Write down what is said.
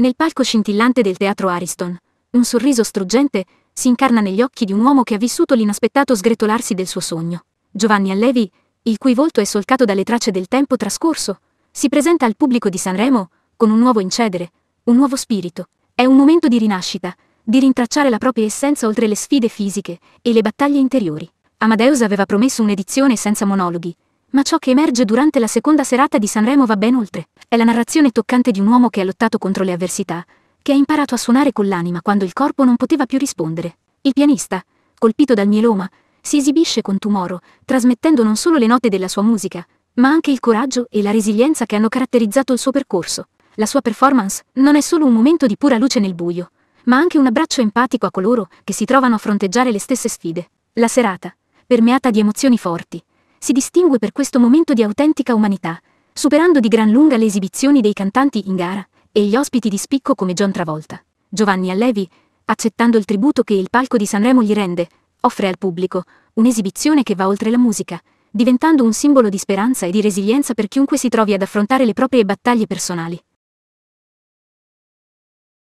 Nel palco scintillante del teatro Ariston, un sorriso struggente si incarna negli occhi di un uomo che ha vissuto l'inaspettato sgretolarsi del suo sogno. Giovanni Allevi, il cui volto è solcato dalle tracce del tempo trascorso, si presenta al pubblico di Sanremo con un nuovo incedere, un nuovo spirito. È un momento di rinascita, di rintracciare la propria essenza oltre le sfide fisiche e le battaglie interiori. Amadeus aveva promesso un'edizione senza monologhi, ma ciò che emerge durante la seconda serata di Sanremo va ben oltre. È la narrazione toccante di un uomo che ha lottato contro le avversità, che ha imparato a suonare con l'anima quando il corpo non poteva più rispondere. Il pianista, colpito dal mieloma, si esibisce con tumoro, trasmettendo non solo le note della sua musica, ma anche il coraggio e la resilienza che hanno caratterizzato il suo percorso. La sua performance non è solo un momento di pura luce nel buio, ma anche un abbraccio empatico a coloro che si trovano a fronteggiare le stesse sfide. La serata, permeata di emozioni forti, si distingue per questo momento di autentica umanità, superando di gran lunga le esibizioni dei cantanti in gara e gli ospiti di spicco come John Travolta. Giovanni Allevi, accettando il tributo che il palco di Sanremo gli rende, offre al pubblico un'esibizione che va oltre la musica, diventando un simbolo di speranza e di resilienza per chiunque si trovi ad affrontare le proprie battaglie personali.